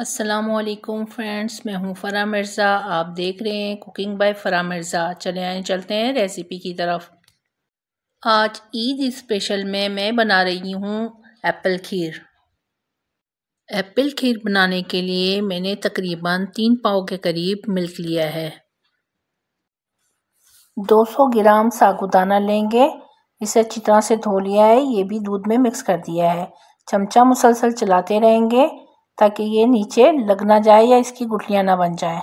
असलकुम फ्रेंड्स मैं हूँ फ़रा मिर्ज़ा आप देख रहे हैं कुकिंग बाय फ़रा मिर्ज़ा चले आए चलते हैं रेसिपी की तरफ आज ईद स्पेशल में मैं बना रही हूँ एप्पल खीर एप्पल खीर बनाने के लिए मैंने तकरीबन तीन पाव के करीब मिल्क लिया है 200 ग्राम सागुदाना लेंगे इसे अच्छी तरह से धो लिया है ये भी दूध में मिक्स कर दिया है चमचा मुसलसल चलाते रहेंगे ताकि ये नीचे लग ना जाए या इसकी गुठलियाँ ना बन जाए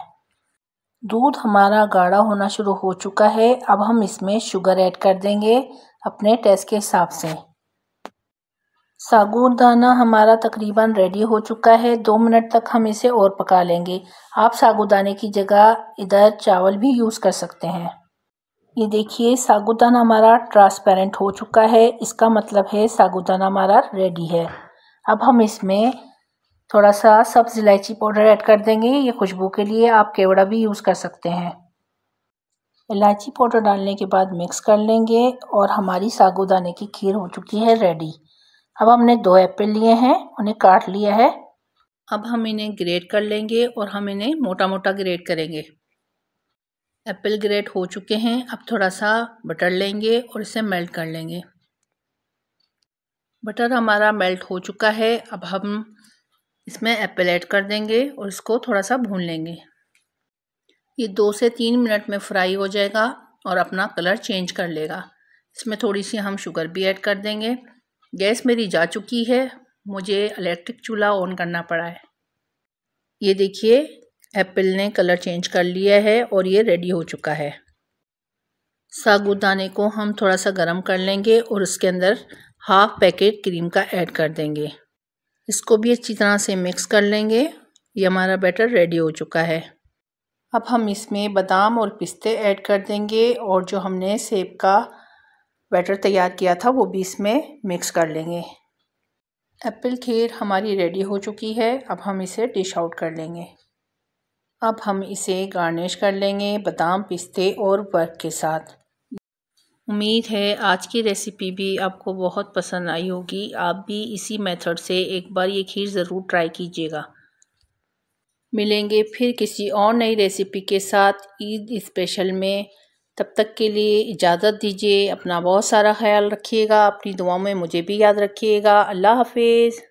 दूध हमारा गाढ़ा होना शुरू हो चुका है अब हम इसमें शुगर ऐड कर देंगे अपने टेस्ट के हिसाब से सागुदाना हमारा तकरीबन रेडी हो चुका है दो मिनट तक हम इसे और पका लेंगे आप सागुदाने की जगह इधर चावल भी यूज़ कर सकते हैं ये देखिए सागुदाना हमारा ट्रांसपेरेंट हो चुका है इसका मतलब है सागुदाना हमारा रेडी है अब हम इसमें थोड़ा सा सब्ज़ इलायची पाउडर ऐड कर देंगे ये खुशबू के लिए आप केवड़ा भी यूज़ कर सकते हैं इलायची पाउडर डालने के बाद मिक्स कर लेंगे और हमारी सागुदाने की खीर हो चुकी है रेडी अब हमने दो एप्पल लिए हैं उन्हें काट लिया है अब हम इन्हें ग्रेट कर लेंगे और हम इन्हें मोटा मोटा ग्रेट करेंगे एप्पल ग्रेट हो चुके हैं अब थोड़ा सा बटर लेंगे और इसे मेल्ट कर लेंगे बटर हमारा मेल्ट हो चुका है अब हम इसमें एप्पल ऐड कर देंगे और इसको थोड़ा सा भून लेंगे ये दो से तीन मिनट में फ्राई हो जाएगा और अपना कलर चेंज कर लेगा इसमें थोड़ी सी हम शुगर भी ऐड कर देंगे गैस मेरी जा चुकी है मुझे इलेक्ट्रिक चूल्हा ऑन करना पड़ा है ये देखिए एप्पल ने कलर चेंज कर लिया है और ये रेडी हो चुका है सागुदाने को हम थोड़ा सा गर्म कर लेंगे और उसके अंदर हाफ पैकेट क्रीम का ऐड कर देंगे इसको भी अच्छी तरह से मिक्स कर लेंगे ये हमारा बैटर रेडी हो चुका है अब हम इसमें बादाम और पिस्ते ऐड कर देंगे और जो हमने सेब का बैटर तैयार किया था वो भी इसमें मिक्स कर लेंगे एप्पल खीर हमारी रेडी हो चुकी है अब हम इसे डिश आउट कर लेंगे अब हम इसे गार्निश कर लेंगे बादाम पिस्ते और वर्क के साथ उम्मीद है आज की रेसिपी भी आपको बहुत पसंद आई होगी आप भी इसी मेथड से एक बार ये खीर ज़रूर ट्राई कीजिएगा मिलेंगे फिर किसी और नई रेसिपी के साथ ईद स्पेशल में तब तक के लिए इजाज़त दीजिए अपना बहुत सारा ख्याल रखिएगा अपनी दुआ में मुझे भी याद रखिएगा अल्लाह हाफिज़